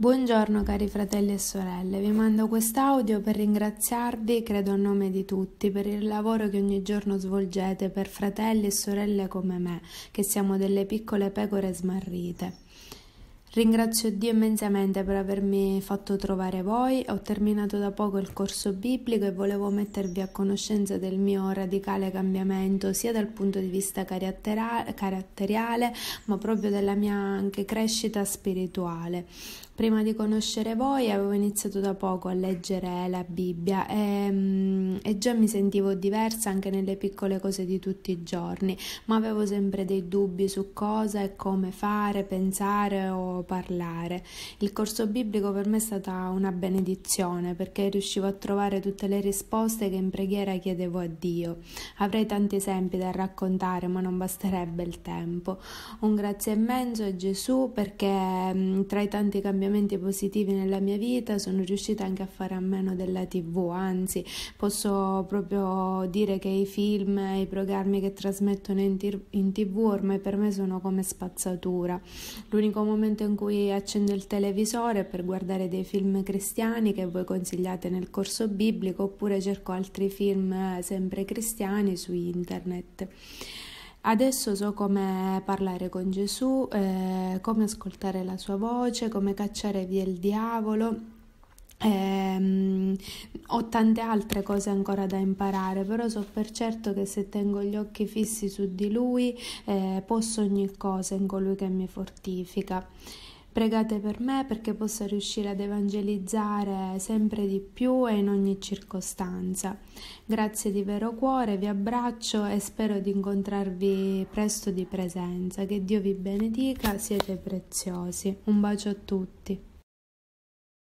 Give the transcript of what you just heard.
Buongiorno cari fratelli e sorelle, vi mando quest'audio per ringraziarvi, credo a nome di tutti, per il lavoro che ogni giorno svolgete per fratelli e sorelle come me, che siamo delle piccole pecore smarrite. Ringrazio Dio immensamente per avermi fatto trovare voi, ho terminato da poco il corso biblico e volevo mettervi a conoscenza del mio radicale cambiamento sia dal punto di vista caratteriale ma proprio della mia anche crescita spirituale. Prima di conoscere voi avevo iniziato da poco a leggere la Bibbia e, mm, e, già mi sentivo diversa anche nelle piccole cose di tutti i giorni, ma avevo sempre dei dubbi su cosa e come fare, pensare o parlare. Il corso biblico per me è stata una benedizione perché riuscivo a trovare tutte le risposte che in preghiera chiedevo a Dio. Avrei tanti esempi da raccontare, ma non basterebbe il tempo. Un grazie immenso a Gesù perché mm, tra i tanti cambiamenti cambiamenti positivi nella mia vita, sono riuscita anche a fare a meno della tv, anzi posso proprio dire che i film, i programmi che trasmettono in, tir- in tv ormai per me sono come spazzatura. L'unico momento in cui accendo il televisore è per guardare dei film cristiani che voi consigliate nel corso biblico oppure cerco altri film eh, sempre cristiani su internet. Adesso so come parlare con Gesù, eh, come ascoltare la sua voce, come cacciare via il diavolo. Eh, ho tante altre cose ancora da imparare, però so per certo che se tengo gli occhi fissi su di lui eh, posso ogni cosa in colui che mi fortifica. Pregate per me perché possa riuscire ad evangelizzare sempre di più e in ogni circostanza. Grazie di vero cuore, vi abbraccio e spero di incontrarvi presto di presenza. Che Dio vi benedica, siete preziosi. Un bacio a tutti.